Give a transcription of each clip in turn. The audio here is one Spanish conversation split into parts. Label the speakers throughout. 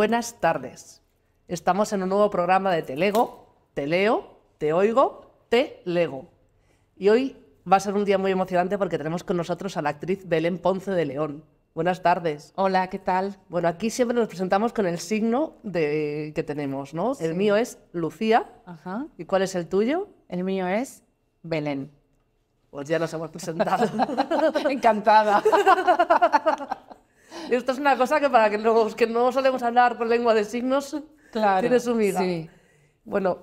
Speaker 1: buenas tardes. Estamos en un nuevo programa de Telego, Te leo, Te oigo, Te lego. Y hoy va a ser un día muy emocionante porque tenemos con nosotros a la actriz Belén Ponce de León. Buenas tardes. Hola, ¿qué tal? Bueno, aquí siempre nos presentamos con el signo de, que tenemos, ¿no? El mío es Lucía. Ajá. ¿Y cuál es el tuyo? El mío es Belén. Pues ya nos hemos presentado. Encantada. Esto es una cosa que para que los que no solemos hablar por lengua de signos tiene su vida. Bueno,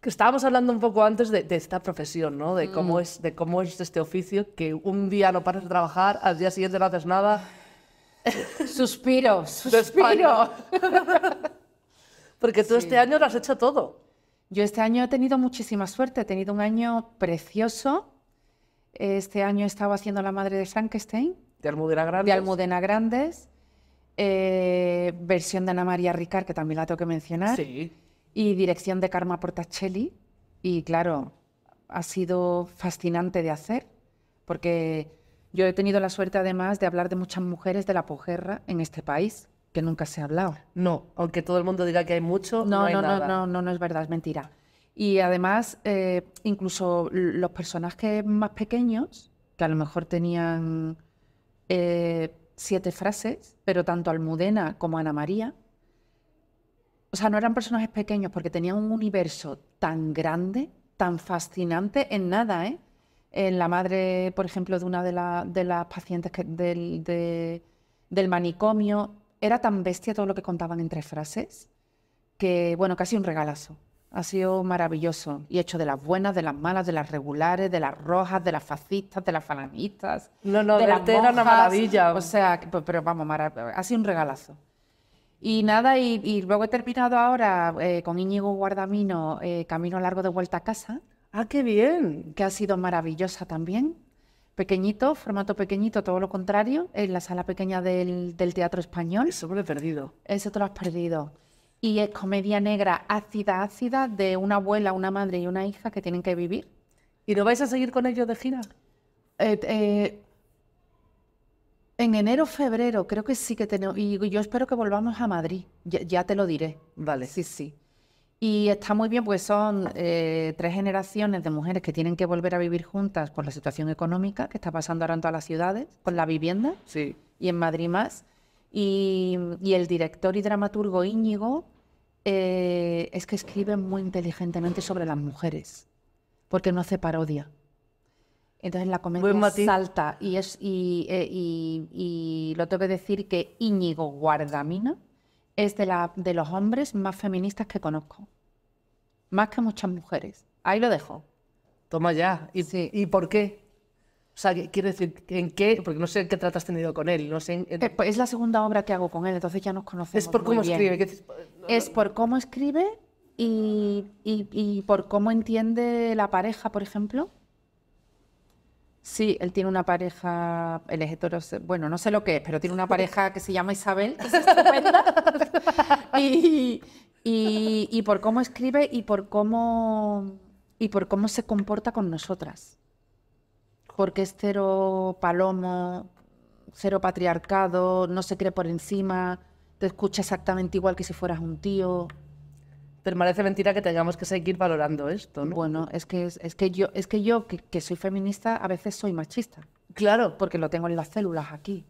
Speaker 1: que estábamos hablando un poco antes de, esta profesión, ¿no? De cómo, mm. es, de cómo es este oficio que un día no paras de trabajar, al día siguiente no haces nada. Suspiro, suspiro. Porque tú este año lo has hecho todo. Yo este año he tenido muchísima suerte, he tenido un año precioso. Este año estaba haciendo La Madre de Frankenstein, de Almudena Grandes. De Almudena Grandes. Eh, versión de Ana María Ricard, que también la tengo que mencionar. Sí. Y dirección de Karma Portacelli. Y claro, ha sido fascinante de hacer, porque yo he tenido la suerte además de hablar de muchas mujeres de la posguerra en este país, que nunca se ha hablado. No, aunque todo el mundo diga que hay mucho, no, no, hay no, no, no, no, es verdad, es mentira. Y además, eh, incluso los personajes más pequeños, que a lo mejor tenían eh, siete frases, pero tanto Almudena como Ana María, o sea, no eran personajes pequeños porque tenían un universo tan grande, tan fascinante en nada, ¿eh? En la madre, por ejemplo, de una de, las pacientes del, del manicomio, era tan bestia todo lo que contaban en tres frases que, bueno, casi un regalazo. Ha sido maravilloso y hecho de las buenas, de las malas, de las regulares, de las rojas, de las fascistas, de las falangistas. No, no, de las este era una maravilla. O sea, pero vamos, ha sido un regalazo. Y nada, y, luego he terminado ahora eh, con Íñigo Guardamino, eh, Camino Largo de Vuelta a Casa. Ah, qué bien. Que ha sido maravillosa también. Pequeñito, formato pequeñito, todo lo contrario, en la sala pequeña del, Teatro Español. Eso lo he perdido. Eso te lo has perdido y es comedia negra ácida, ácida de una abuela, una madre y una hija que tienen que vivir. ¿Y no vais a seguir con ellos de gira? Eh, eh, en enero, febrero, creo que sí que tenemos. Y yo espero que volvamos a Madrid. Ya, te lo diré. Vale. Sí, sí. Y está muy bien, pues son eh, tres generaciones de mujeres que tienen que volver a vivir juntas por la situación económica que está pasando ahora en todas las ciudades, con la vivienda. Sí. Y en Madrid más. Y, y el director y dramaturgo Íñigo eh, es que escribe muy inteligentemente sobre las mujeres, porque no hace parodia. Entonces la comedia salta y, es, eh, y, lo tengo que decir que Íñigo Guardamina es de, la, de los hombres más feministas que conozco, más que muchas mujeres. Ahí lo dejo. Toma ya. ¿y por qué? O sea, quiero decir, ¿en qué? Porque no sé qué tratas tenido con él. No sé Es la segunda obra que hago con él, entonces ya nos conocemos. Es por cómo escribe. Es por cómo escribe y, por cómo entiende la pareja, por ejemplo. Sí, él tiene una pareja, el es bueno, no sé lo que es, pero tiene una pareja que se llama Isabel, que es y, y, y por cómo escribe y por cómo, y por cómo se comporta con nosotras porque es cero palomo, cero patriarcado, no se cree por encima, te escucha exactamente igual que si fueras un tío. Permanece mentira que tengamos que seguir valorando esto, ¿no? Bueno, es que, es, que yo, es que, yo que, soy feminista, a veces soy machista. Claro. Porque lo tengo en las células aquí.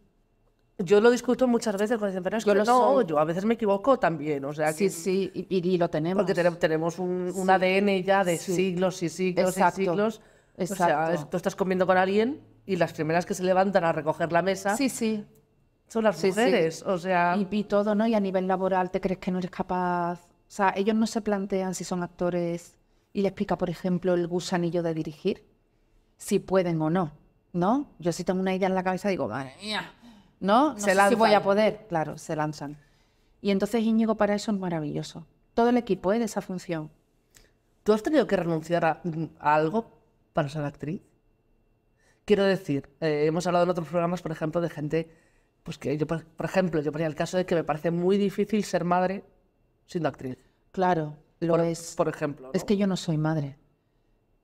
Speaker 1: Yo lo discuto muchas veces con las Yo que no, yo a veces me equivoco también. O sea, sí, sí, y, lo tenemos. Porque tenemos un, ADN ya de siglos y siglos y siglos o sea, tú estás comiendo con alguien y las primeras que se levantan a recoger la mesa sí, sí. son las mujeres. O sea... Y, todo, ¿no? Y a nivel laboral te crees que no eres capaz. O sea, ellos no se plantean si son actores y les pica, por ejemplo, el gusanillo de dirigir, si pueden o no. ¿No? Yo si tengo una idea en la cabeza digo, madre mía, ¿no? se si voy a poder. Claro, se lanzan. Y entonces Íñigo para eso es maravilloso. Todo el equipo es ¿eh? de esa función. ¿Tú has tenido que renunciar a algo para ser actriz? Quiero decir, eh, hemos hablado en otros programas, por ejemplo, de gente, pues que yo, por, ejemplo, yo ponía el caso de que me parece muy difícil ser madre siendo actriz. Claro, lo es. Por ejemplo. Es que yo no soy madre.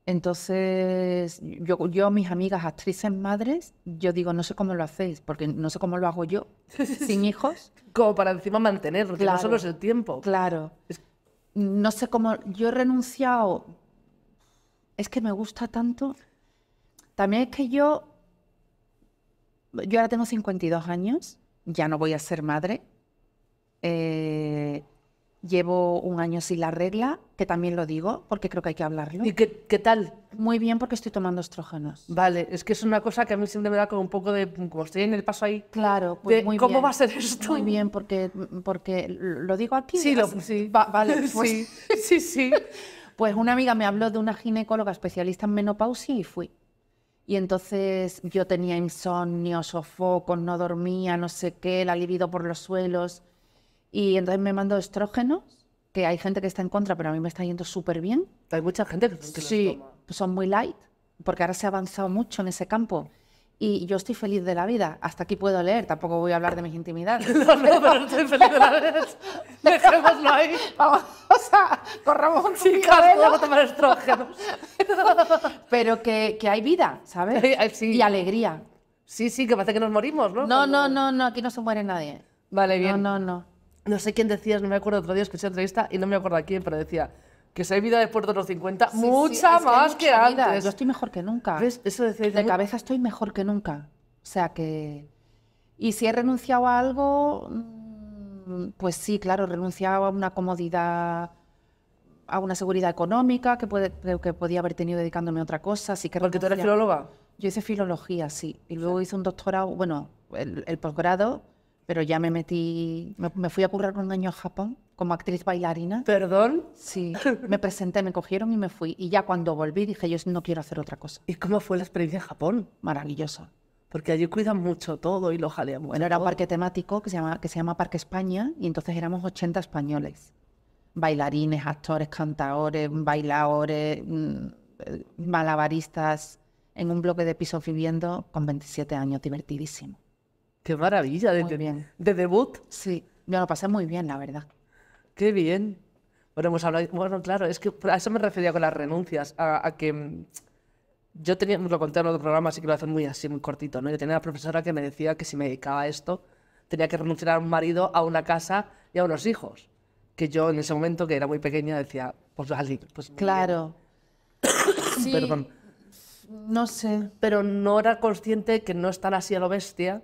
Speaker 1: Entonces, yo, yo, mis amigas actrices madres, yo digo, no sé cómo lo hacéis, porque no sé cómo lo hago yo, sin hijos. Como para encima mantenerlo, que no solo es el tiempo. Claro. No sé cómo, yo he renunciado es que me gusta tanto. También es que yo, yo ahora tengo 52 años, ya no voy a ser madre. Eh, llevo un año sin la regla, que también lo digo, porque creo que hay que hablarlo. ¿Y qué, tal? Muy bien, porque estoy tomando estrógenos. Vale, es que es una cosa que a mí siempre me da como un poco de... como estoy en el paso ahí. Claro, pues ¿Cómo va a ser esto? Muy bien, porque, porque lo digo aquí. Sí, lo, sí. vale, pues sí, sí, sí. Pues una amiga me habló de una ginecóloga especialista en menopausia y fui. Y entonces yo tenía insomnio, sofocos, no dormía, no sé qué, la libido por los suelos. Y entonces me mandó estrógenos, que hay gente que está en contra, pero a mí me está yendo súper bien. Hay mucha gente que, sí, son muy light, porque ahora se ha avanzado mucho en ese campo y yo estoy feliz de la vida. Hasta aquí puedo leer, tampoco voy a hablar de mis intimidades. No, no, pero, estoy feliz de la vida. Dejémoslo ahí. Vamos, o sea, corramos un Chicas, vamos a tomar estrógenos. pero que, que, hay vida, ¿sabes? Y alegría. Sí, sí, que parece que nos morimos, ¿no? No, no, no, no, aquí no se muere nadie. Vale, bien. No, no, no. No sé quién decías, no me acuerdo otro día, escuché entrevista y no me acuerdo a quién, pero decía, que se hay vida después de los 50, mucha más que, que Yo estoy mejor que nunca. Eso de, cabeza estoy mejor que nunca. O sea que... Y si he renunciado a algo, mm, pues sí, claro, he renunciado a una comodidad a una seguridad económica que, puede, que podía haber tenido dedicándome a otra cosa. Así ¿Porque tú eres filóloga? Yo hice filología, sí. Y luego hice un doctorado, bueno, el, el posgrado pero ya me metí, me, fui a currar un año a Japón como actriz bailarina. ¿Perdón? Sí, me presenté, me cogieron y me fui. Y ya cuando volví dije, yo no quiero hacer otra cosa. ¿Y cómo fue la experiencia en Japón? Maravillosa. Porque allí cuidan mucho todo y lo jalean Bueno, era un parque temático que se, llama, Parque España y entonces éramos 80 españoles. Bailarines, actores, cantadores, bailadores, mm, malabaristas, en un bloque de pisos viviendo con 27 años, divertidísimo. Qué maravilla, desde, bien. de debut. Sí, me lo pasé muy bien, la verdad. Qué bien. Bueno, hemos hablado, bueno, claro, es que a eso me refería con las renuncias, a, que mm, yo tenía, lo conté en otro programa, así que lo hacer muy así, muy cortito, ¿no? Yo tenía una profesora que me decía que si me dedicaba a esto, tenía que renunciar a un marido, a una casa y a unos hijos. Que yo en ese momento, que era muy pequeña, decía, pues vale, pues... Claro.
Speaker 2: sí. Perdón.
Speaker 1: No sé. Pero no era consciente que no están así a lo bestia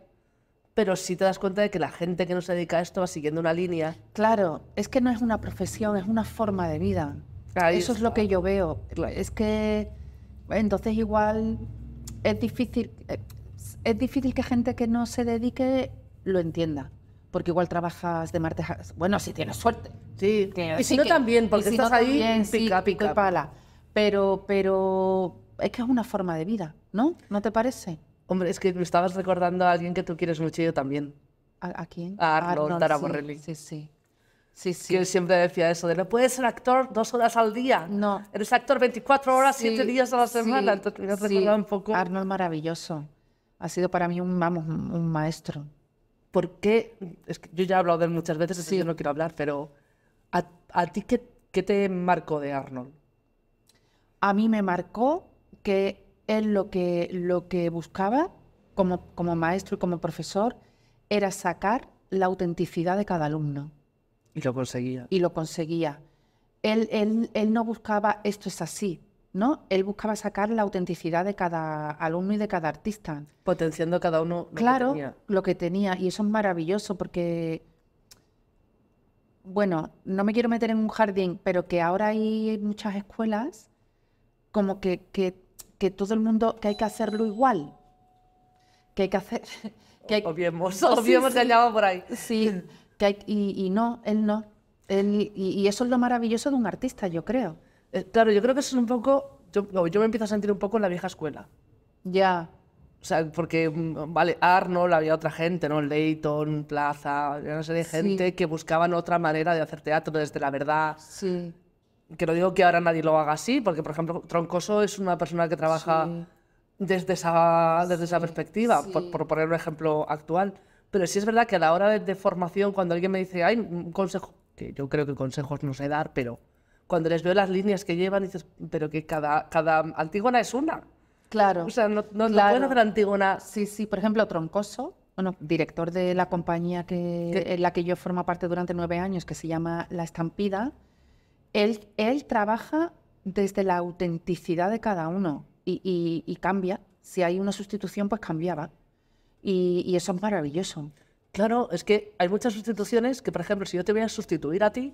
Speaker 1: pero sí te das cuenta de que la gente que no se dedica a esto va siguiendo una línea. Claro, es que no es una profesión, es una forma de vida. Eso es lo que yo veo. Es que entonces igual es difícil, eh, es difícil que gente que no se dedique lo entienda. Porque igual trabajas de martes a... Bueno, si tienes suerte. Sí, y si no también, porque estás ahí pica, pica. Pero, pero es que es una forma de vida, ¿no? ¿No te parece? Hombre, es que me estabas recordando a alguien que tú quieres mucho y yo también. ¿A, quién? A Arnold, Taraborrelli. Sí, sí, sí. Sí, Que siempre decía eso de no puedes ser actor dos horas al día. No. Eres actor 24 horas, 7 días a la semana. Entonces me has recordado un poco. Arnold maravilloso. Ha sido para mí un, vamos, un maestro. ¿Por qué? Es que yo ya he hablado de él muchas veces, así yo no quiero hablar, pero ¿a, a ti qué, qué te marcó de Arnold? A mí me marcó que él lo que, lo que buscaba como, como maestro y como profesor era sacar la autenticidad de cada alumno. Y lo conseguía. Y lo conseguía. Él, él, él, no buscaba esto es así, ¿no? Él buscaba sacar la autenticidad de cada alumno y de cada artista. Potenciando cada uno. Lo claro, lo que tenía. Y eso es maravilloso porque, bueno, no me quiero meter en un jardín, pero que ahora hay muchas escuelas como que, que que todo el mundo, que hay que hacerlo igual, que hay que hacer... Que hay, obviemos, obviemos sí, por ahí. Sí, que hay, y, no, él no. y, eso es lo maravilloso de un artista, yo creo. Eh, claro, yo creo que eso es un poco... Yo, me empiezo a sentir un poco en la vieja escuela. Ya. O sea, porque, mm, vale, Arnold, había otra gente, ¿no? Leighton, Plaza, una serie de gente que buscaban otra manera de hacer teatro desde la verdad. Sí que no digo que ahora nadie lo haga así, porque por ejemplo Troncoso es una persona que trabaja desde esa, desde esa perspectiva, por, poner un ejemplo actual. Pero sí es verdad que a la hora de, formación, cuando alguien me dice, hay un consejo, que yo creo que consejos no sé dar, pero cuando les veo las líneas que llevan, dices, pero que cada, cada Antígona es una. Claro. O sea, no, no, no Antígona. Sí, sí, por ejemplo, Troncoso, bueno, director de la compañía que, en la que yo formo parte durante nueve años, que se llama La Estampida él, trabaja desde la autenticidad de cada uno y, cambia. Si hay una sustitución, pues cambiaba. Y, eso es maravilloso. Claro, es que hay muchas sustituciones que, por ejemplo, si yo te voy a sustituir a ti,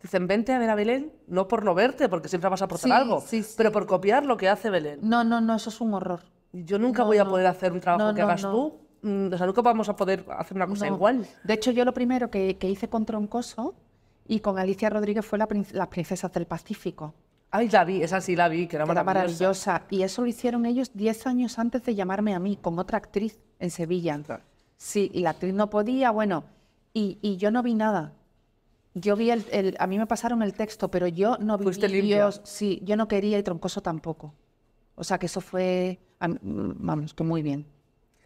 Speaker 1: Dicen, vente a ver a Belén, no por no verte, porque siempre vas a aportar algo, pero por copiar lo que hace Belén. No, no, no, eso es un horror. Yo nunca voy a poder hacer un trabajo que hagas tú. Mm, o sea, nunca vamos a poder hacer una cosa igual. De hecho, yo lo primero que, que hice con Troncoso y con Alicia Rodríguez fue la Las Princesas del Pacífico. Ay, la vi, esa sí la vi, que era, maravillosa. Y eso lo hicieron ellos diez años antes de llamarme a mí, con otra actriz en Sevilla. Sí, y la actriz no podía, bueno, y, y yo no vi nada. Yo vi el, a mí me pasaron el texto, pero yo no vi Fuiste limpio. sí, yo no quería y Troncoso tampoco. O sea que eso fue, vamos, que muy bien.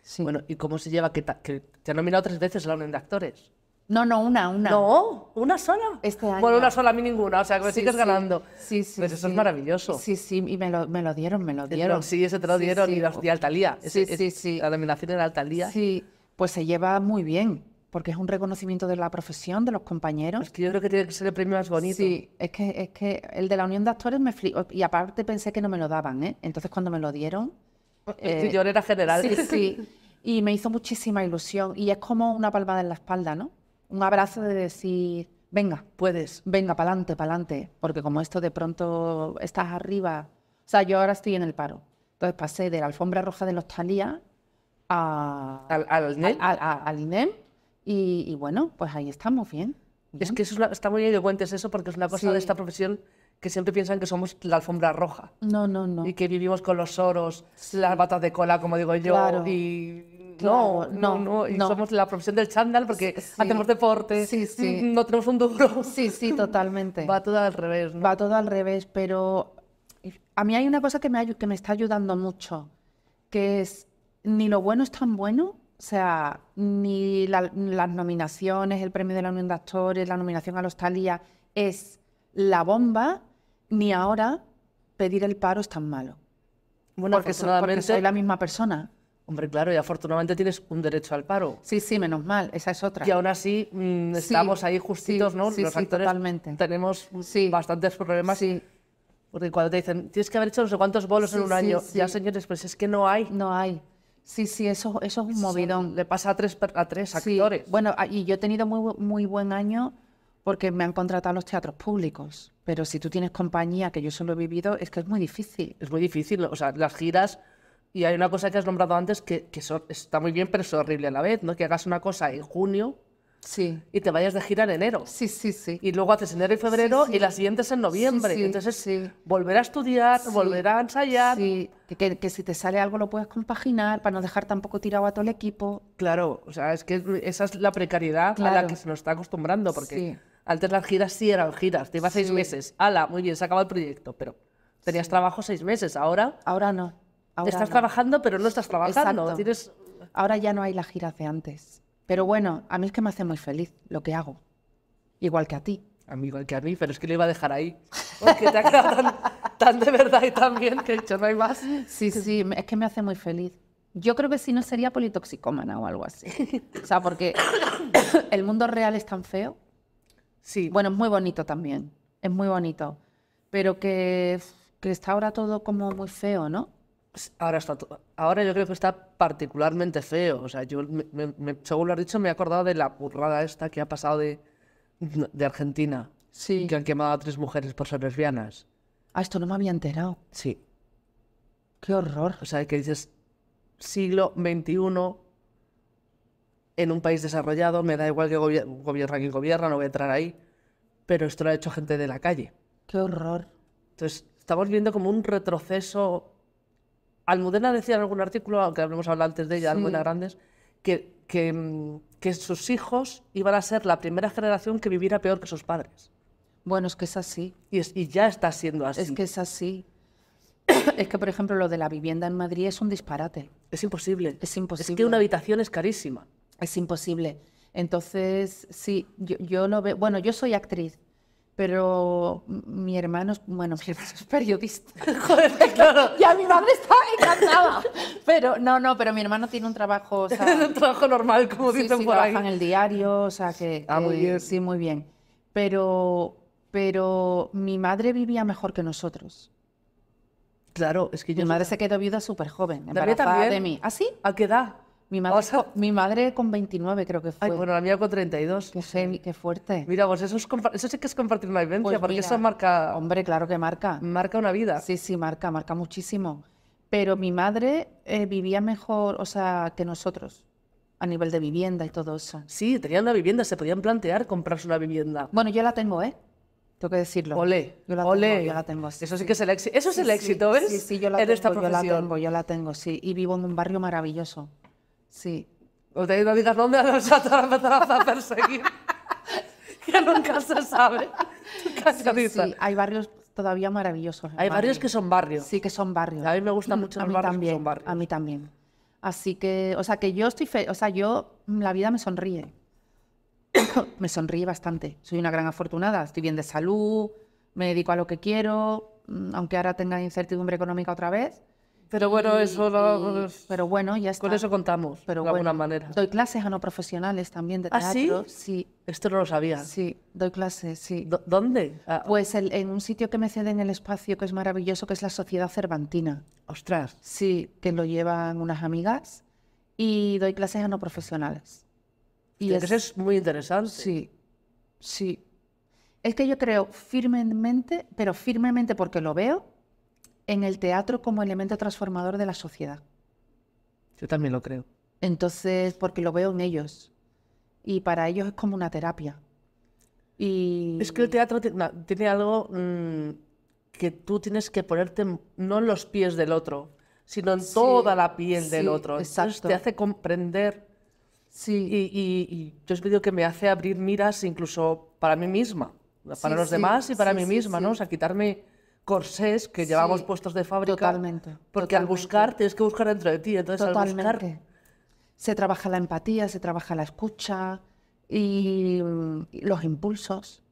Speaker 1: Sí. Bueno, ¿y cómo se lleva que, te han nominado tres veces a la Unión de Actores? No, no, una, una. No, una sola. Este año. Bueno, una sola, a mí ninguna, o sea, que me sigues ganando. Sí, sí. Pues eso es maravilloso. Sí, sí, y me lo, dieron, me lo dieron. sí, ese te lo dieron y, la, de Altalía. sí, sí, La nominación era Altalía. Sí, pues se lleva muy bien, porque es un reconocimiento de la profesión, de los compañeros. Es que yo creo que tiene que ser el premio más bonito. Sí, es que, es que el de la Unión de Actores me flipó. Y aparte pensé que no me lo daban, ¿eh? Entonces cuando me lo dieron. Eh, yo era general. Sí, sí. Y me hizo muchísima ilusión. Y es como una palmada en la espalda, ¿no? un abrazo de decir, venga, puedes, venga, pa'lante, pa'lante, porque como esto de pronto estás arriba, o sea, yo ahora estoy en el paro. Entonces pasé de la alfombra roja de los Talía a, ¿Al, al, INEM? al INEM y, bueno, pues ahí estamos bien. Es que eso está muy de eso, porque es una cosa de esta profesión que siempre piensan que somos la alfombra roja. No, no, no. Y que vivimos con los oros, las batas de cola, como digo yo, y no, no, no, no, Somos la profesión del chándal porque hacemos deporte, mm, no tenemos un duro. Sí, sí, totalmente. Va todo al revés, Va todo al revés, pero a mí hay una cosa que me, que me está ayudando mucho, que es ni lo bueno es tan bueno, o sea, ni las nominaciones, el premio de la Unión de Actores, la nominación a los Talía es la bomba, ni ahora pedir el paro es tan malo. porque soy la misma persona. Hombre, claro, y afortunadamente tienes un derecho al paro. Sí, sí, menos mal, esa es otra. Y aún así mm, estamos ahí justitos, ¿no? Sí, Los actores totalmente. tenemos bastantes problemas. Sí. Porque cuando te dicen, tienes que haber hecho no sé cuántos bolos en un año, ya señores, pues es que no hay. No hay. Sí, sí, eso, eso es un movidón. Le pasa a tres, a tres actores. Bueno, y yo he tenido muy, muy buen año porque me han contratado los teatros públicos. Pero si tú tienes compañía, que yo solo he vivido, es que es muy difícil. Es muy difícil. O sea, las giras y hay una cosa que has nombrado antes que, está muy bien, pero es horrible a la vez, ¿no? Que hagas una cosa en junio sí. y te vayas de gira en enero. Sí, sí, sí. Y luego haces enero y febrero y la siguiente es en noviembre. Entonces, volver a estudiar, volver a ensayar. Sí, que, si te sale algo lo puedes compaginar para no dejar tampoco tirado a todo el equipo. Claro, o sea, es que esa es la precariedad a la que se nos está acostumbrando, porque antes las giras sí eran giras, te ibas seis meses, ¡Hala! muy bien, se acaba el proyecto, pero tenías trabajo seis meses, ahora... Ahora no estás trabajando, pero no estás trabajando. Ahora ya no hay la gira de antes. Pero bueno, a mí es que me hace muy feliz lo que hago. Igual que a ti. A mí igual que a mí, pero es que lo iba a dejar ahí. Porque te ha quedado tan, de verdad y tan bien que he no hay más. Sí, sí, es que me hace muy feliz. Yo creo que si no sería politoxicómana o algo así. O sea, porque el mundo real es tan feo. Sí. Bueno, es muy bonito también. Es muy bonito. Pero que, que está ahora todo como muy feo, ¿no? Ahora, está ahora yo creo que está particularmente feo. O sea, yo, según lo has dicho, me he acordado de la burrada esta que ha pasado de, Argentina. Que han quemado a tres mujeres por ser lesbianas. Ah, esto no me había enterado. Sí. Qué horror. O sea, que dices, siglo XXI, en un país desarrollado, me da igual que gobierna quien gobierna, no voy a entrar ahí, pero esto lo ha hecho gente de la calle. Qué horror. Entonces, estamos viendo como un retroceso Almudena decía en algún artículo, aunque hablamos hablado antes de ella, Almudena Grandes, que, que, mm, que, sus hijos iban a ser la primera generación que viviera peor que sus padres. Bueno, es que es así. Y, ya está siendo así. Es que es así. es que, por ejemplo, lo de la vivienda en Madrid es un disparate. Es imposible. Es imposible. Es que una habitación es carísima. Es imposible. Entonces, sí, yo no veo. Bueno, yo soy actriz pero mi hermano, bueno, es periodista. Joder, claro. Ya mi madre está encantada. Pero no, no, pero mi hermano tiene un trabajo. O un trabajo normal, como dicen por ahí. Trabaja en el diario, o sea, que. Ah, muy bien. Sí, muy bien. Pero, pero mi madre vivía mejor que nosotros. Claro, es que yo. Mi madre se quedó viuda súper joven, embarazada de mí. ¿Ah, ¿A qué edad? Mi madre, con 29 creo que fue. Ay, bueno, la mía con 32. Qué, qué fuerte. Mira, pues eso, es eso sí que es compartir una vivencia, pues porque eso marca... Hombre, claro que marca. Marca una vida. Sí, sí, marca, marca muchísimo. Pero mi madre eh, vivía mejor, o sea, que nosotros, a nivel de vivienda y todo eso. Sí, tenían una vivienda, se podían plantear comprarse una vivienda. Bueno, yo la tengo, ¿eh? Tengo que decirlo. Olé, yo la Tengo, yo la tengo. eso sí que es el éxito, eso es el éxito, ¿ves? Sí, sí, esta yo la tengo, yo la tengo, sí. Y vivo en un barrio maravilloso. Sí. O te una vida donde los empezarás a perseguir. que nunca se sabe. Sí, sí, hay barrios todavía maravillosos. Hay barrios. que son barrios. Sí, que son barrios. A mí me gustan mm, mucho también, que son barrios. A mí también. Así que, o sea, que yo estoy o sea, yo, mm, la vida me sonríe. me sonríe bastante. Soy una gran afortunada. Estoy bien de salud, me dedico a lo que quiero, mm, aunque ahora tenga incertidumbre económica otra vez. Pero bueno, eso lo, pero bueno, ya está. Con eso contamos, pero de alguna manera. Doy clases a no profesionales también de teatro. ¿Ah, sí? sí? Esto no lo sabía. Sí, doy clases, sí. ¿Dónde? Ah. pues en un sitio que me cede en el espacio que es maravilloso, que es la Sociedad Cervantina. Ostras. Sí, que lo llevan unas amigas y doy clases a no profesionales. Y es, que es muy interesante. Sí, sí. Es que yo creo firmemente, pero firmemente porque lo veo, en el teatro como elemento transformador de la sociedad. Yo también lo creo. Entonces, porque lo veo en ellos. Y para ellos es como una terapia. Y... Es que el teatro tiene algo mm, que tú tienes que ponerte no en los pies del otro, sino en toda la piel del otro. Exacto. te hace comprender. Sí. Y, yo os digo que me hace abrir miras incluso para mí misma, para los demás y para mí misma, ¿no? O sea, quitarme corsés que llevamos puestos de fábrica. Totalmente. Porque al buscar tienes que buscar dentro de ti. Entonces, totalmente. Al buscar... Se trabaja la empatía, se trabaja la escucha y, los impulsos.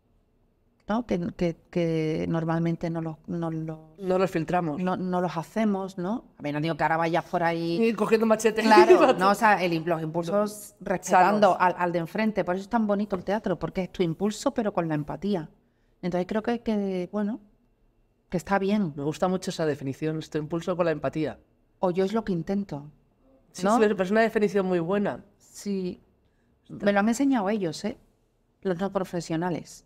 Speaker 1: ¿no? Que, normalmente no los, no los, no los filtramos. No, los hacemos, ¿no? A mí no digo que ahora vayas por ahí... Y cogiendo machete. Claro, no, o sea, el, los impulsos respetando al, de enfrente. Por eso es tan bonito el teatro, porque es tu impulso, pero con la empatía. Entonces creo que, que bueno, que está bien. Me gusta mucho esa definición, este impulso con la empatía. O yo es lo que intento. Sí, ¿no? pero es una definición muy buena. Sí. Me lo han enseñado ellos, ¿eh? Los no profesionales.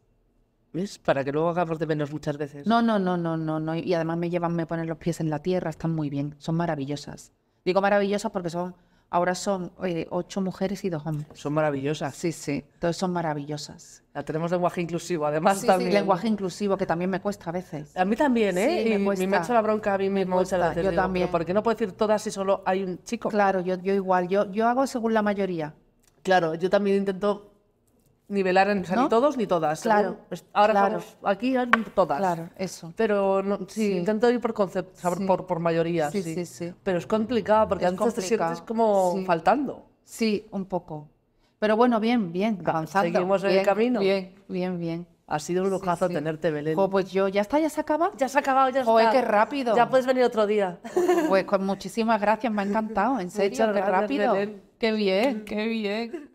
Speaker 1: ¿Ves? Para que luego hagamos de menos muchas veces. No, no, no, no, no, no. Y además me llevan, me ponen los pies en la tierra, están muy bien, son maravillosas. Digo maravillosas porque son Ahora son ocho mujeres y dos hombres. Son maravillosas. Sí, sí. Todas son maravillosas. Ya tenemos lenguaje inclusivo, además también. Sí, lenguaje inclusivo, que también me cuesta a veces. A mí también, ¿eh? y me, cuesta. me la bronca a mí mismo. yo también. ¿Por qué no puedo decir todas si solo hay un chico? Claro, yo, yo igual. Yo, yo hago según la mayoría. Claro, yo también intento nivelar en, todos ni todas. Claro. Ahora claro. aquí aquí todas. Claro, eso. Pero sí, intento ir por concepto por, por mayoría. Sí, sí, sí, Pero es complicado porque es antes te sientes como faltando. Sí, un poco. Pero bueno, bien, bien, avanzando. Seguimos en el camino. Bien, bien, bien. Ha sido un lujazo tenerte, Belén. pues yo, ¿ya está? ¿Ya se acaba? Ya se ha acabado, ya Joder, qué rápido. Ya puedes venir otro día. Pues con pues, pues, muchísimas gracias, me ha encantado, en rápido. Qué bien, qué bien.